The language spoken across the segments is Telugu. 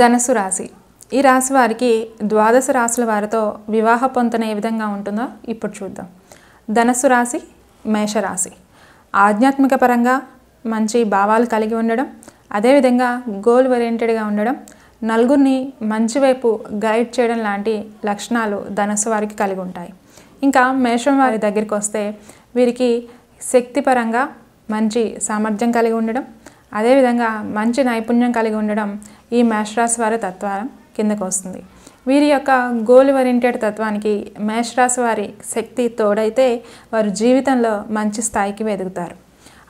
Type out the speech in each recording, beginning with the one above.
ధనసు రాశి ఈ రాశి వారికి ద్వాదశ రాశుల వారితో వివాహ పొంతన ఏ విధంగా ఉంటుందో ఇప్పుడు చూద్దాం ధనస్సు రాశి మేషరాశి ఆధ్యాత్మిక పరంగా మంచి భావాలు కలిగి ఉండడం అదేవిధంగా గోల్ ఓరియంటెడ్గా ఉండడం నలుగురిని మంచి వైపు గైడ్ చేయడం లాంటి లక్షణాలు ధనస్సు వారికి కలిగి ఉంటాయి ఇంకా మేషం వారి దగ్గరికి వస్తే వీరికి శక్తిపరంగా మంచి సామర్థ్యం కలిగి ఉండడం అదేవిధంగా మంచి నైపుణ్యం కలిగి ఉండడం ఈ మేషరాశి వారి తత్వం కిందకు వస్తుంది వీరి యొక్క గోల్ ఓరియంటెడ్ తత్వానికి మేషరాశి వారి శక్తి తోడైతే వారు జీవితంలో మంచి స్థాయికి ఎదుగుతారు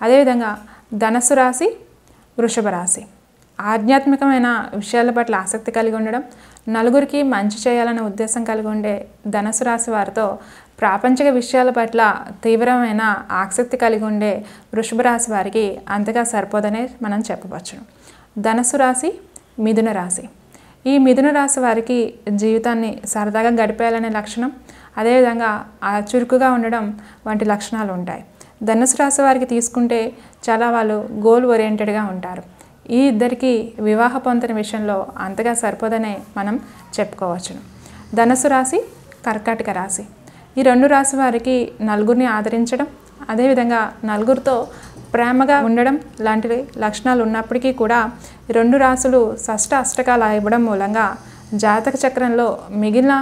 అదేవిధంగా ధనస్సు రాశి వృషభ రాశి ఆధ్యాత్మికమైన విషయాల పట్ల ఆసక్తి కలిగి ఉండడం నలుగురికి మంచి చేయాలనే ఉద్దేశం కలిగి ఉండే ధనసు రాశి వారితో ప్రాపంచిక విషయాల పట్ల తీవ్రమైన ఆసక్తి కలిగి ఉండే వృషభ రాశి వారికి అంతగా సరిపోదనే మనం చెప్పవచ్చు ధనసు రాశి మిథున రాశి ఈ మిథున రాశి వారికి జీవితాన్ని సరదాగా గడిపేయాలనే లక్షణం అదేవిధంగా చురుకుగా ఉండడం వంటి లక్షణాలు ఉంటాయి ధనుసు రాశి వారికి తీసుకుంటే చాలా వాళ్ళు గోల్ ఓరియంటెడ్గా ఉంటారు ఈ ఇద్దరికి వివాహ పొందిన విషయంలో అంతగా సరిపోదనే మనం చెప్పుకోవచ్చును ధనుసు రాశి కర్కాటక రాశి ఈ రెండు రాశి వారికి నలుగురిని ఆదరించడం అదేవిధంగా నలుగురితో ప్రేమగా ఉండడం లాంటి లక్షణాలు ఉన్నప్పటికీ కూడా రెండు రాసులు షష్ట అష్టకాలు ఇవ్వడం మూలంగా జాతక చక్రంలో మిగిలిన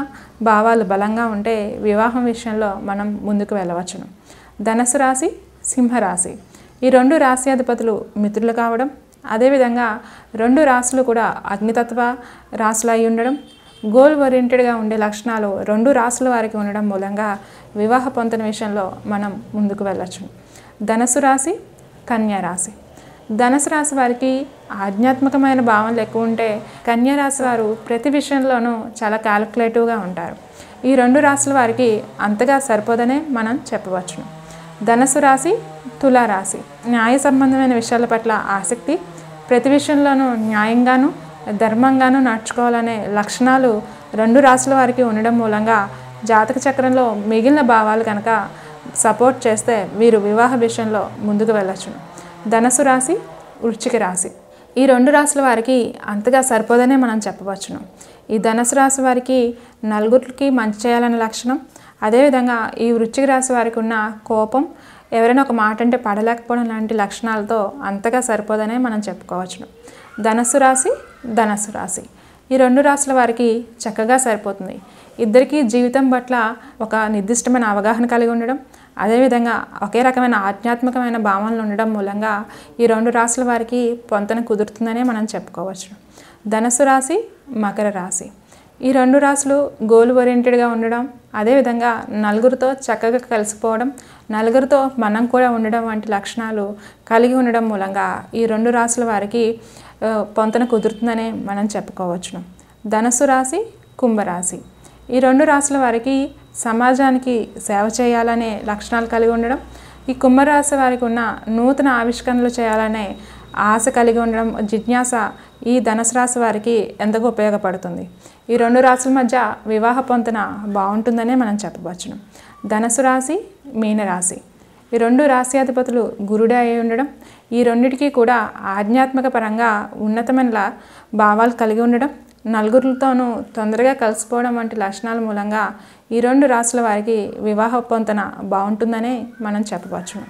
భావాలు బలంగా ఉంటే వివాహం విషయంలో మనం ముందుకు వెళ్ళవచ్చును ధనసు రాశి సింహరాశి ఈ రెండు రాశి అధిపతులు మిత్రులు కావడం అదేవిధంగా రెండు రాసులు కూడా అగ్నితత్వ రాసులు అయి ఉండడం గోల్ ఓరియంటెడ్గా ఉండే లక్షణాలు రెండు రాసుల వారికి ఉండడం మూలంగా వివాహ పొంతన విషయంలో మనం ముందుకు వెళ్ళచ్చు ధనసు రాశి కన్యా రాశి ధనసు రాశి వారికి ఆధ్యాత్మికమైన భావనలు ఎక్కువ ఉంటే కన్యా రాశి వారు ప్రతి విషయంలోనూ చాలా క్యాలిక్యులేటివ్గా ఉంటారు ఈ రెండు రాశుల వారికి అంతగా సరిపోదనే మనం చెప్పవచ్చు ధనసు రాశి తులారాశి న్యాయ సంబంధమైన విషయాల పట్ల ఆసక్తి ప్రతి విషయంలోనూ న్యాయంగాను ధర్మంగాను నడుచుకోవాలనే లక్షణాలు రెండు రాసుల వారికి ఉండడం మూలంగా జాతక చక్రంలో మిగిలిన భావాలు కనుక సపోర్ట్ చేస్తే వీరు వివాహ విషయంలో ముందుకు వెళ్ళచ్చును ధనసు రాశి వృచ్చిక రాశి ఈ రెండు రాసుల వారికి అంతగా సరిపోదనే మనం చెప్పవచ్చును ఈ ధనసు రాశి వారికి నలుగురికి మంచి చేయాలనే లక్షణం అదేవిధంగా ఈ వృచ్చిక రాశి వారికి ఉన్న కోపం ఎవరైనా ఒక మాట అంటే పడలేకపోవడం లాంటి లక్షణాలతో అంతగా సరిపోదనే మనం చెప్పుకోవచ్చును ధనస్సు రాశి ధనస్సు రాశి ఈ రెండు రాసుల వారికి చక్కగా సరిపోతుంది ఇద్దరికీ జీవితం పట్ల ఒక నిర్దిష్టమైన అవగాహన కలిగి ఉండడం అదేవిధంగా ఒకే రకమైన ఆధ్యాత్మికమైన భావనలు ఉండడం మూలంగా ఈ రెండు రాసుల వారికి పొంతన కుదురుతుందనే మనం చెప్పుకోవచ్చు ధనస్సు రాశి మకర రాశి ఈ రెండు రాశులు గోల్ ఓరియంటెడ్గా ఉండడం అదేవిధంగా నలుగురితో చక్కగా కలిసిపోవడం నలుగురితో మనం కూడా ఉండడం వంటి లక్షణాలు కలిగి ఉండడం మూలంగా ఈ రెండు రాశుల వారికి పొంతన కుదురుతుందనే మనం చెప్పుకోవచ్చును ధనస్సు రాశి కుంభరాశి ఈ రెండు రాశుల వారికి సమాజానికి సేవ చేయాలనే లక్షణాలు కలిగి ఉండడం ఈ కుంభరాశి వారికి ఉన్న నూతన ఆవిష్కరణలు చేయాలనే ఆశ కలిగి ఉండడం జిజ్ఞాస ఈ ధనుసు రాశి వారికి ఎంతగా ఉపయోగపడుతుంది ఈ రెండు రాశుల మధ్య వివాహ పొంతన బాగుంటుందనే మనం చెప్పవచ్చును ధనుసు రాశి మీనరాశి ఈ రెండు రాశ్యాధిపతులు గురుడే అయి ఉండడం ఈ రెండిటికీ కూడా ఆధ్యాత్మిక పరంగా ఉన్నతమైన భావాలు కలిగి ఉండడం నలుగురితోనూ తొందరగా కలిసిపోవడం వంటి లక్షణాల మూలంగా ఈ రెండు రాసుల వారికి వివాహ పొంతన బాగుంటుందనే మనం చెప్పవచ్చు